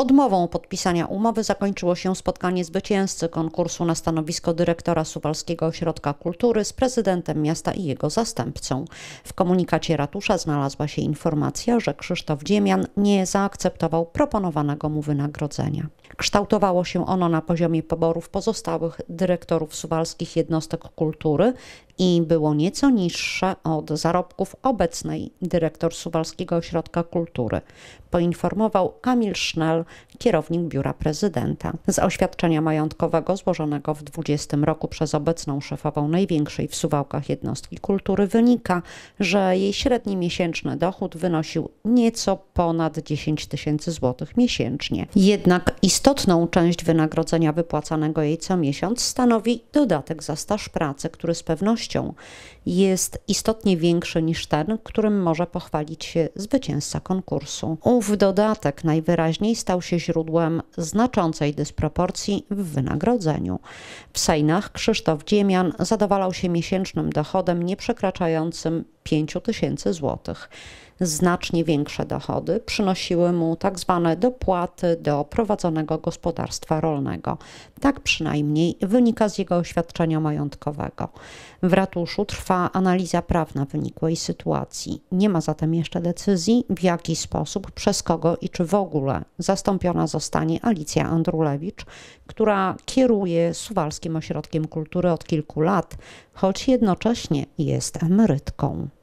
Odmową podpisania umowy zakończyło się spotkanie zwycięzcy konkursu na stanowisko dyrektora Suwalskiego Ośrodka Kultury z prezydentem miasta i jego zastępcą. W komunikacie ratusza znalazła się informacja, że Krzysztof Dziemian nie zaakceptował proponowanego mu wynagrodzenia. Kształtowało się ono na poziomie poborów pozostałych dyrektorów suwalskich jednostek kultury i było nieco niższe od zarobków obecnej dyrektor Suwalskiego Ośrodka Kultury, poinformował Kamil Sznel, kierownik biura prezydenta. Z oświadczenia majątkowego złożonego w 20 roku przez obecną szefową największej w Suwałkach jednostki kultury wynika, że jej średni miesięczny dochód wynosił nieco ponad 10 tysięcy złotych miesięcznie. Jednak istotną część wynagrodzenia wypłacanego jej co miesiąc stanowi dodatek za staż pracy, który z pewnością wartością jest istotnie większy niż ten, którym może pochwalić się zwycięzca konkursu. Ów dodatek najwyraźniej stał się źródłem znaczącej dysproporcji w wynagrodzeniu. W Sejnach Krzysztof Dziemian zadowalał się miesięcznym dochodem nieprzekraczającym 5 tysięcy złotych znacznie większe dochody przynosiły mu tak zwane dopłaty do prowadzonego gospodarstwa rolnego. Tak przynajmniej wynika z jego oświadczenia majątkowego. W ratuszu trwa analiza prawna wynikłej sytuacji. Nie ma zatem jeszcze decyzji, w jaki sposób, przez kogo i czy w ogóle zastąpiona zostanie Alicja Andrulewicz, która kieruje Suwalskim Ośrodkiem Kultury od kilku lat, choć jednocześnie jest emerytką.